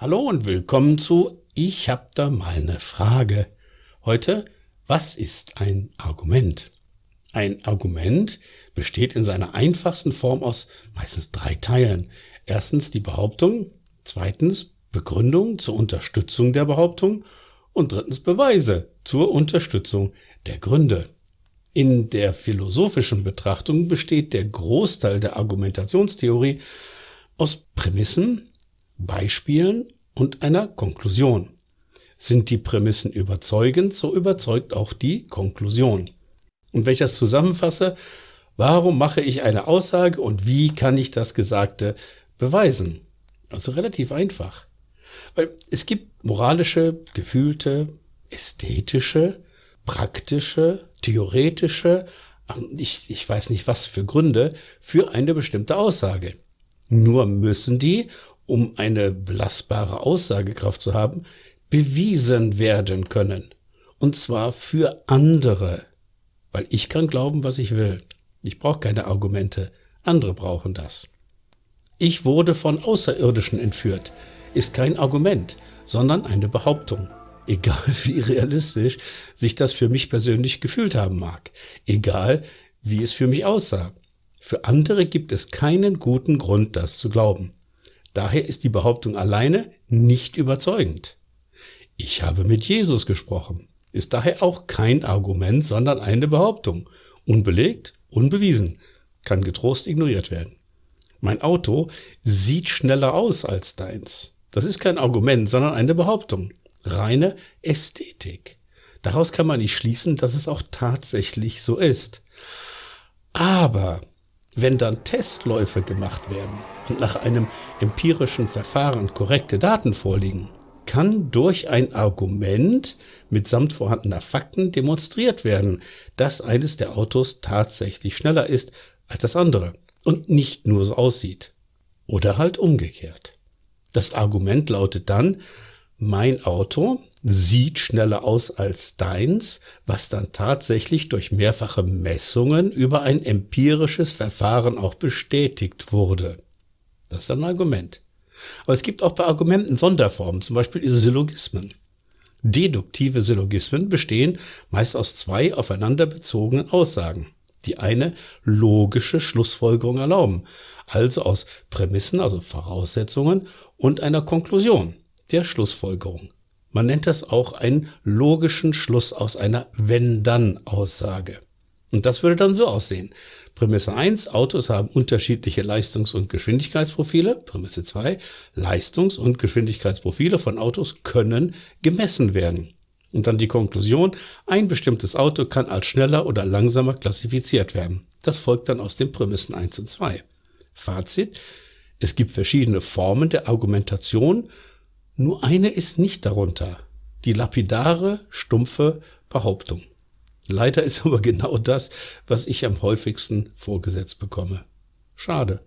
Hallo und willkommen zu Ich hab da mal eine Frage. Heute, was ist ein Argument? Ein Argument besteht in seiner einfachsten Form aus meistens drei Teilen. Erstens die Behauptung, zweitens Begründung zur Unterstützung der Behauptung und drittens Beweise zur Unterstützung der Gründe. In der philosophischen Betrachtung besteht der Großteil der Argumentationstheorie aus Prämissen, Beispielen und einer Konklusion. Sind die Prämissen überzeugend, so überzeugt auch die Konklusion. Und wenn ich das zusammenfasse, warum mache ich eine Aussage und wie kann ich das Gesagte beweisen? Also relativ einfach. Weil es gibt moralische, gefühlte, ästhetische, praktische, theoretische, ähm, ich, ich weiß nicht was für Gründe für eine bestimmte Aussage. Nur müssen die um eine belastbare Aussagekraft zu haben, bewiesen werden können. Und zwar für andere. Weil ich kann glauben, was ich will. Ich brauche keine Argumente. Andere brauchen das. Ich wurde von Außerirdischen entführt. Ist kein Argument, sondern eine Behauptung. Egal wie realistisch sich das für mich persönlich gefühlt haben mag. Egal wie es für mich aussah. Für andere gibt es keinen guten Grund, das zu glauben. Daher ist die Behauptung alleine nicht überzeugend. Ich habe mit Jesus gesprochen ist daher auch kein Argument, sondern eine Behauptung. Unbelegt, unbewiesen, kann getrost ignoriert werden. Mein Auto sieht schneller aus als deins. Das ist kein Argument, sondern eine Behauptung. Reine Ästhetik. Daraus kann man nicht schließen, dass es auch tatsächlich so ist. Aber wenn dann Testläufe gemacht werden und nach einem empirischen Verfahren korrekte Daten vorliegen, kann durch ein Argument mitsamt vorhandener Fakten demonstriert werden, dass eines der Autos tatsächlich schneller ist als das andere und nicht nur so aussieht. Oder halt umgekehrt. Das Argument lautet dann, mein Auto sieht schneller aus als deins, was dann tatsächlich durch mehrfache Messungen über ein empirisches Verfahren auch bestätigt wurde. Das ist ein Argument. Aber es gibt auch bei Argumenten Sonderformen, zum Beispiel diese Syllogismen. Deduktive Syllogismen bestehen meist aus zwei aufeinander bezogenen Aussagen, die eine logische Schlussfolgerung erlauben, also aus Prämissen, also Voraussetzungen und einer Konklusion der Schlussfolgerung. Man nennt das auch einen logischen Schluss aus einer Wenn-Dann-Aussage. Und das würde dann so aussehen. Prämisse 1, Autos haben unterschiedliche Leistungs- und Geschwindigkeitsprofile. Prämisse 2, Leistungs- und Geschwindigkeitsprofile von Autos können gemessen werden. Und dann die Konklusion, ein bestimmtes Auto kann als schneller oder langsamer klassifiziert werden. Das folgt dann aus den Prämissen 1 und 2. Fazit, es gibt verschiedene Formen der Argumentation nur eine ist nicht darunter. Die lapidare, stumpfe Behauptung. Leider ist aber genau das, was ich am häufigsten vorgesetzt bekomme. Schade.